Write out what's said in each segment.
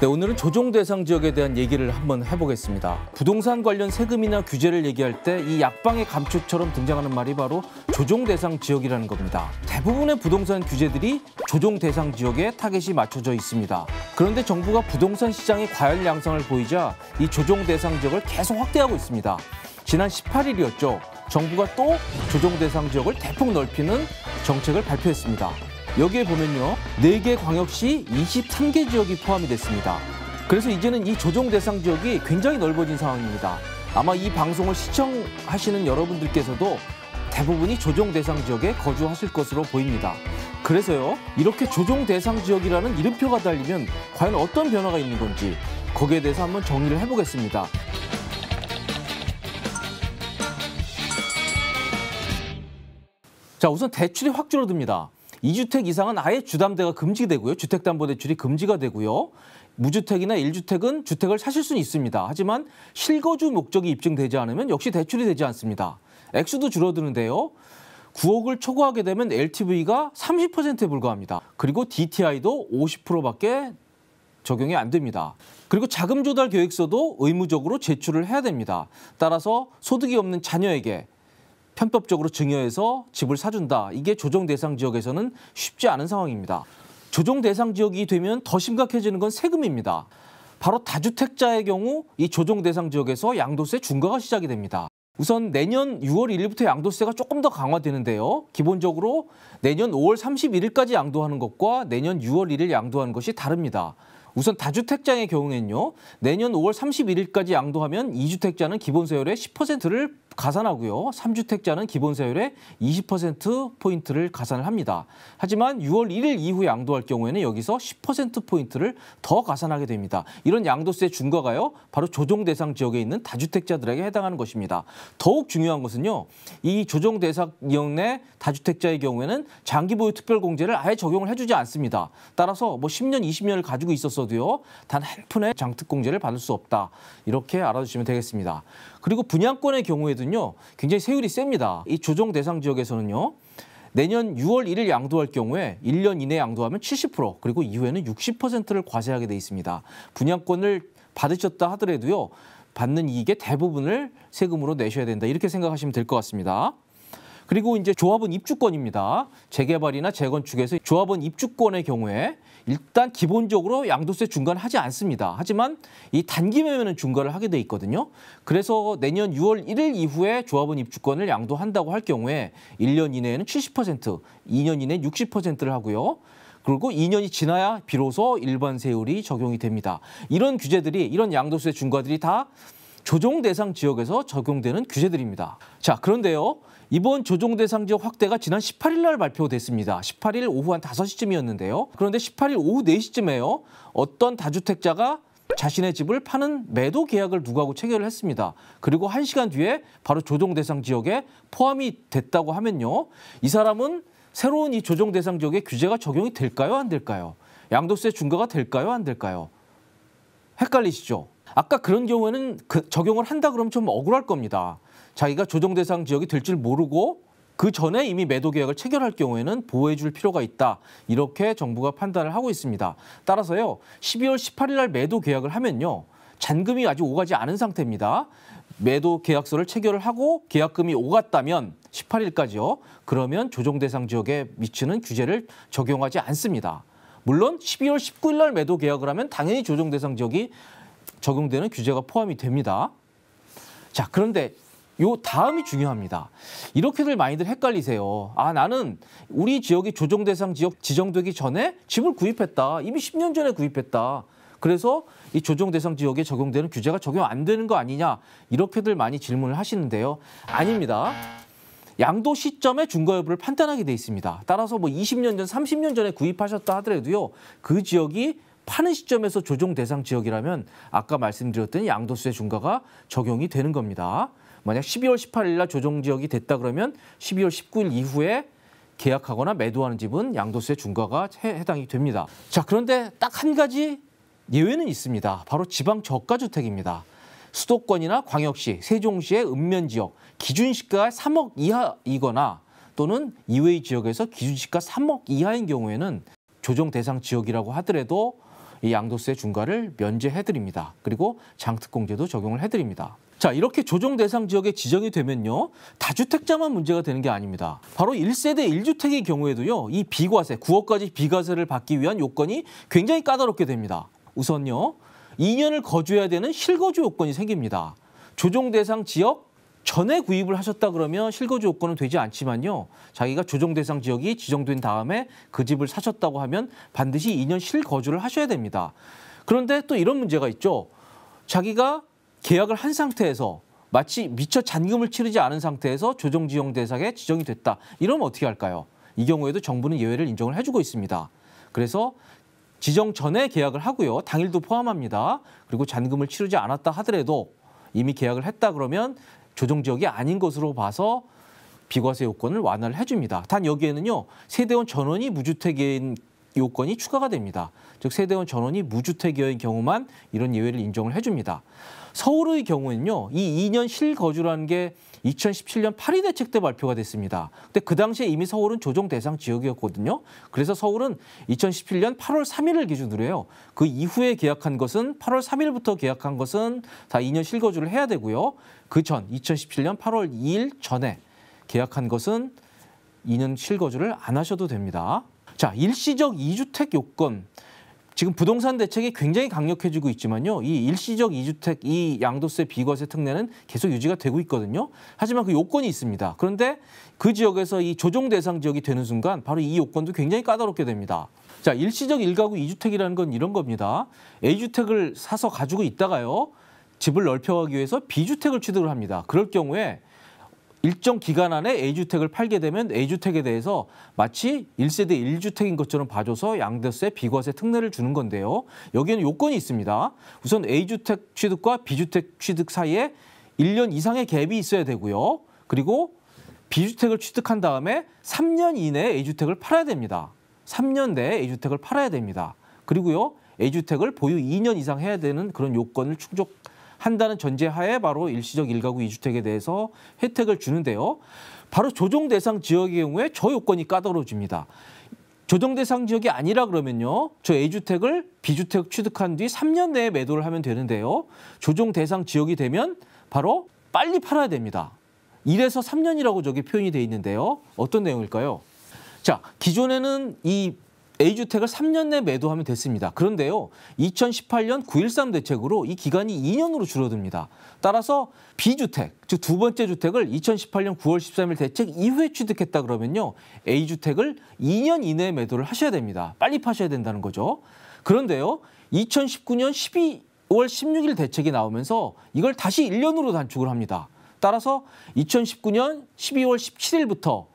네, 오늘은 조정 대상 지역에 대한 얘기를 한번 해보겠습니다. 부동산 관련 세금이나 규제를 얘기할 때 이 약방의 감초처럼 등장하는 말이 바로 조정 대상 지역이라는 겁니다. 대부분의 부동산 규제들이 조정 대상 지역에 타겟이 맞춰져 있습니다. 그런데 정부가 부동산 시장의 과열 양상을 보이자 이 조정 대상 지역을 계속 확대하고 있습니다. 지난 18일이었죠. 정부가 또 조정 대상 지역을 대폭 넓히는 정책을 발표했습니다. 여기에 보면요. 4개 광역시 23개 지역이 포함이 됐습니다. 그래서 이제는 이 조정 대상 지역이 굉장히 넓어진 상황입니다. 아마 이 방송을 시청하시는 여러분들께서도 대부분이 조정 대상 지역에 거주하실 것으로 보입니다. 그래서요, 이렇게 조정 대상 지역이라는 이름표가 달리면 과연 어떤 변화가 있는 건지 거기에 대해서 한번 정리를 해보겠습니다. 자, 우선 대출이 확 줄어듭니다. 2주택 이상은 아예 주담대가 금지되고요. 주택담보대출이 금지가 되고요. 무주택이나 1주택은 주택을 사실 수는 있습니다. 하지만 실거주 목적이 입증되지 않으면 역시 대출이 되지 않습니다. 액수도 줄어드는데요. 9억을 초과하게 되면 LTV가 30%에 불과합니다. 그리고 DTI도 50%밖에 적용이 안 됩니다. 그리고 자금 조달 계획서도 의무적으로 제출을 해야 됩니다. 따라서 소득이 없는 자녀에게 편법적으로 증여해서 집을 사준다. 이게 조정 대상 지역에서는 쉽지 않은 상황입니다. 조정 대상 지역이 되면 더 심각해지는 건 세금입니다. 바로 다주택자의 경우 이 조정 대상 지역에서 양도세 중과가 시작이 됩니다. 우선 내년 6월 1일부터 양도세가 조금 더 강화되는데요. 기본적으로 내년 5월 31일까지 양도하는 것과 내년 6월 1일 양도하는 것이 다릅니다. 우선 다주택자의 경우에는요. 내년 5월 31일까지 양도하면 이주택자는 기본세율의 10%를 가산하고요. 3주택자는 기본세율의 20%포인트를 가산을 합니다. 하지만 6월 1일 이후 양도할 경우에는 여기서 10%포인트를 더 가산하게 됩니다. 이런 양도세 중과가요. 바로 조정 대상 지역에 있는 다주택자들에게 해당하는 것입니다. 더욱 중요한 것은요. 이 조정 대상 지역 내 다주택자의 경우에는 장기 보유 특별 공제를 아예 적용을 해주지 않습니다. 따라서 뭐 10년, 20년을 가지고 있었어도요. 단 한 푼의 장특공제를 받을 수 없다. 이렇게 알아주시면 되겠습니다. 그리고 분양권의 경우에도 경우에는요 굉장히 세율이 셉니다. 이 조정 대상 지역에서는요 내년 6월 1일 양도할 경우에 1년 이내 양도하면 70% 그리고 이후에는 60%를 과세하게 돼 있습니다. 분양권을 받으셨다 하더라도요 받는 이익의 대부분을 세금으로 내셔야 된다 이렇게 생각하시면 될 것 같습니다. 그리고 이제 조합원 입주권입니다. 재개발이나 재건축에서 조합원 입주권의 경우에 일단 기본적으로 양도세 중간를 하지 않습니다. 하지만 이 단기 매매는 중과를 하게 돼 있거든요. 그래서 내년 6월 1일 이후에 조합원 입주권을 양도한다고 할 경우에 1년 이내에는 70%, 2년 이내에 60%를 하고요. 그리고 2년이 지나야 비로소 일반 세율이 적용이 됩니다. 이런 규제들이 이런 양도세 중과들이 다 조정 대상 지역에서 적용되는 규제들입니다. 자, 그런데요. 이번 조정 대상 지역 확대가 지난 18일 날 발표됐습니다. 18일 오후 한 5시쯤이었는데요. 그런데 18일 오후 4시쯤에요. 어떤 다주택자가 자신의 집을 파는 매도 계약을 누구하고 체결을 했습니다. 그리고 1시간 뒤에 바로 조정 대상 지역에 포함이 됐다고 하면요. 이 사람은 새로운 이 조정 대상 지역의 규제가 적용이 될까요? 안 될까요? 양도세 중과가 될까요? 안 될까요? 헷갈리시죠? 아까 그런 경우에는 그 적용을 한다 그러면 좀 억울할 겁니다. 자기가 조정 대상 지역이 될 줄 모르고 그 전에 이미 매도 계약을 체결할 경우에는 보호해 줄 필요가 있다. 이렇게 정부가 판단을 하고 있습니다. 따라서요. 12월 18일 날 매도 계약을 하면요. 잔금이 아직 오가지 않은 상태입니다. 매도 계약서를 체결을 하고 계약금이 오갔다면 18일까지요. 그러면 조정 대상 지역에 미치는 규제를 적용하지 않습니다. 물론 12월 19일 날 매도 계약을 하면 당연히 조정 대상 지역이 적용되는 규제가 포함이 됩니다. 자, 그런데 요 다음이 중요합니다. 이렇게들 많이들 헷갈리세요. 아, 나는 우리 지역이 조정 대상 지역 지정되기 전에 집을 구입했다. 이미 10년 전에 구입했다. 그래서 이 조정 대상 지역에 적용되는 규제가 적용 안 되는 거 아니냐. 이렇게들 많이 질문을 하시는데요. 아닙니다. 양도 시점의 중과 여부를 판단하게 돼 있습니다. 따라서 뭐 20년 전, 30년 전에 구입하셨다 하더라도요. 그 지역이 파는 시점에서 조정 대상 지역이라면 아까 말씀드렸던 양도세 중과가 적용이 되는 겁니다. 만약 12월 18일 날 조정 지역이 됐다 그러면 12월 19일 이후에 계약하거나 매도하는 집은 양도세 중과가 해당이 됩니다. 자, 그런데 딱 한 가지 예외는 있습니다. 바로 지방 저가주택입니다. 수도권이나 광역시, 세종시의 읍면 지역 기준시가 3억 이하이거나 또는 이외의 지역에서 기준시가 3억 이하인 경우에는 조정 대상 지역이라고 하더라도 이 양도세 중과를 면제해드립니다. 그리고 장특공제도 적용을 해드립니다. 자 이렇게 조정 대상 지역에 지정이 되면요 다주택자만 문제가 되는 게 아닙니다. 바로 1세대 1주택의 경우에도요 이 비과세 9억까지 비과세를 받기 위한 요건이 굉장히 까다롭게 됩니다. 우선요 2년을 거주해야 되는 실거주 요건이 생깁니다. 조정 대상 지역 전에 구입을 하셨다 그러면 실거주 요건은 되지 않지만요. 자기가 조정 대상 지역이 지정된 다음에 그 집을 사셨다고 하면 반드시 2년 실거주를 하셔야 됩니다. 그런데 또 이런 문제가 있죠. 자기가 계약을 한 상태에서 마치 미처 잔금을 치르지 않은 상태에서 조정 지역 대상에 지정이 됐다. 이러면 어떻게 할까요? 이 경우에도 정부는 예외를 인정을 해주고 있습니다. 그래서 지정 전에 계약을 하고요. 당일도 포함합니다. 그리고 잔금을 치르지 않았다 하더라도 이미 계약을 했다 그러면 조정 지역이 아닌 것으로 봐서 비과세 요건을 완화를 해줍니다. 단 여기에는요 세대원 전원이 무주택인 요건이 추가가 됩니다. 즉 세대원 전원이 무주택여인 이 경우만 이런 예외를 인정을 해줍니다. 서울의 경우는요. 이 2년 실거주라는 게 2017년 8위 대책 때 발표가 됐습니다. 근데 그 당시에 이미 서울은 조정 대상 지역이었거든요. 그래서 서울은 2017년 8월 3일을 기준으로 해요. 그 이후에 계약한 것은 8월 3일부터 계약한 것은 다 2년 실거주를 해야 되고요. 그 전 2017년 8월 2일 전에 계약한 것은 2년 실거주를 안 하셔도 됩니다. 자, 일시적 2주택 요건. 지금 부동산 대책이 굉장히 강력해지고 있지만요. 이 일시적 2주택, 이 양도세 비과세 특례는 계속 유지가 되고 있거든요. 하지만 그 요건이 있습니다. 그런데 그 지역에서 이 조정 대상 지역이 되는 순간 바로 이 요건도 굉장히 까다롭게 됩니다. 자, 일시적 1가구 2주택이라는 건 이런 겁니다. A주택을 사서 가지고 있다가요. 집을 넓혀가기 위해서 B주택을 취득을 합니다. 그럴 경우에 일정 기간 안에 A주택을 팔게 되면 A주택에 대해서 마치 1세대 1주택인 것처럼 봐줘서 양도세, 비과세 특례를 주는 건데요. 여기에는 요건이 있습니다. 우선 A주택 취득과 B주택 취득 사이에 1년 이상의 갭이 있어야 되고요. 그리고 B주택을 취득한 다음에 3년 이내에 A주택을 팔아야 됩니다. 3년 내에 A주택을 팔아야 됩니다. 그리고요. A주택을 보유 2년 이상 해야 되는 그런 요건을 충족 한다는 전제하에 바로 일시적 1가구2주택에 대해서 혜택을 주는데요. 바로 조정 대상 지역의 경우에 저 요건이 까다로워집니다. 조정 대상 지역이 아니라 그러면요. 저 A주택을 B주택 취득한 뒤 3년 내에 매도를 하면 되는데요. 조정 대상 지역이 되면 바로 빨리 팔아야 됩니다. 1에서 3년이라고 저기 표현이 돼 있는데요. 어떤 내용일까요? 자, 기존에는 이 A주택을 3년 내 매도하면 됐습니다. 그런데요. 2018년 9.13 대책으로 이 기간이 2년으로 줄어듭니다. 따라서 B주택, 즉 두 번째 주택을 2018년 9월 13일 대책 이후에 취득했다 그러면요. A주택을 2년 이내에 매도를 하셔야 됩니다. 빨리 파셔야 된다는 거죠. 그런데요. 2019년 12, 월 16일 대책이 나오면서 이걸 다시 1년으로 단축을 합니다. 따라서 2019년 12월 17일부터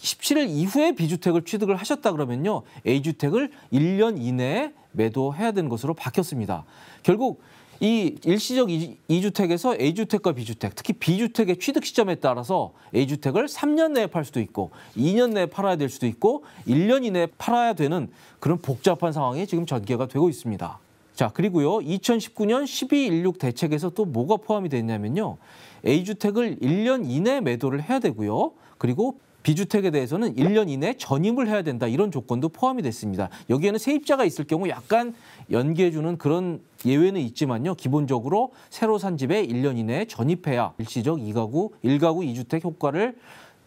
17일 이후에 비주택을 취득을 하셨다 그러면요. A주택을 1년 이내에 매도해야 되는 것으로 바뀌었습니다. 결국 이 일시적 이주택에서 A주택과 B주택, 특히 B주택의 취득 시점에 따라서 A주택을 3년 내에 팔 수도 있고 2년 내에 팔아야 될 수도 있고 1년 이내에 팔아야 되는 그런 복잡한 상황이 지금 전개가 되고 있습니다. 자, 그리고요. 2019년 1216 대책에서 또 뭐가 포함이 됐냐면요. A주택을 1년 이내 에 매도를 해야 되고요. 그리고 비주택에 대해서는 1년 이내 전입을 해야 된다 이런 조건도 포함이 됐습니다. 여기에는 세입자가 있을 경우 약간 연기해주는 그런 예외는 있지만요. 기본적으로 새로 산 집에 1년 이내에 전입해야 일시적 2가구, 1가구 2주택 효과를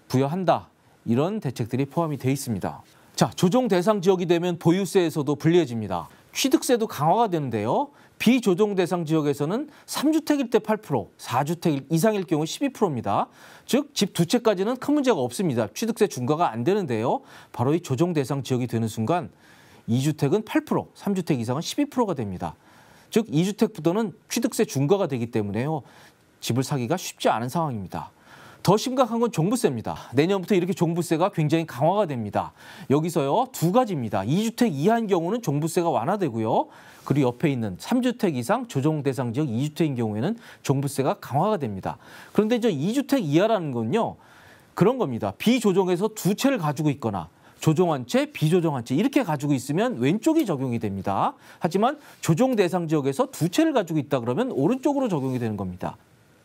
부여한다. 이런 대책들이 포함이 돼 있습니다. 자, 조정 대상 지역이 되면 보유세에서도 불리해집니다. 취득세도 강화가 되는데요. 비조정 대상 지역에서는 3주택일 때 8%, 4주택 이상일 경우 12%입니다. 즉 집 두 채까지는 큰 문제가 없습니다. 취득세 중과가 안 되는데요. 바로 이 조정 대상 지역이 되는 순간 2주택은 8%, 3주택 이상은 12%가 됩니다. 즉 2주택 부도는 취득세 중과가 되기 때문에요. 집을 사기가 쉽지 않은 상황입니다. 더 심각한 건 종부세입니다. 내년부터 이렇게 종부세가 굉장히 강화가 됩니다. 여기서요 두 가지입니다. 2주택 이하인 경우는 종부세가 완화되고요. 그리고 옆에 있는 3주택 이상 조정 대상 지역 2주택인 경우에는 종부세가 강화가 됩니다. 그런데 저 2주택 이하라는 건요 그런 겁니다. 비조정에서 두 채를 가지고 있거나 조정한 채, 비조정한 채 이렇게 가지고 있으면 왼쪽이 적용이 됩니다. 하지만 조정 대상 지역에서 두 채를 가지고 있다 그러면 오른쪽으로 적용이 되는 겁니다.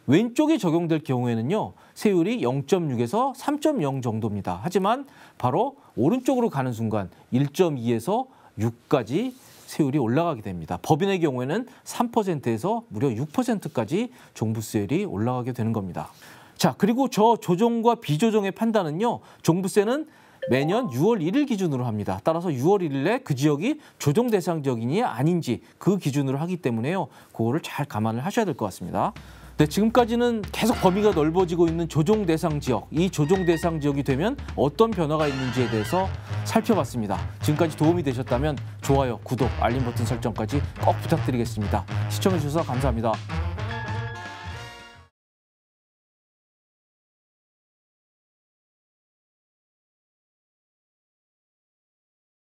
왼쪽에 적용될 경우에는요. 세율이 0.6에서 3.0 정도입니다. 하지만 바로 오른쪽으로 가는 순간 1.2에서 6까지 세율이 올라가게 됩니다. 법인의 경우에는 3%에서 무려 6%까지 종부세율이 올라가게 되는 겁니다. 자, 그리고 저 조정과 비조정의 판단은요. 종부세는 매년 6월 1일 기준으로 합니다. 따라서 6월 1일에 그 지역이 조정 대상 지역이니 아닌지 그 기준으로 하기 때문에요. 그거를 잘 감안을 하셔야 될 것 같습니다. 네, 지금까지는 계속 범위가 넓어지고 있는 조종 대상 지역, 이조종 대상 지역이 되면 어떤 변화가 있는지에 대해서 살펴봤습니다. 지금까지 도움이 되셨다면 좋아요, 구독, 알림 버튼 설정까지 꼭 부탁드리겠습니다. 시청해주셔서 감사합니다.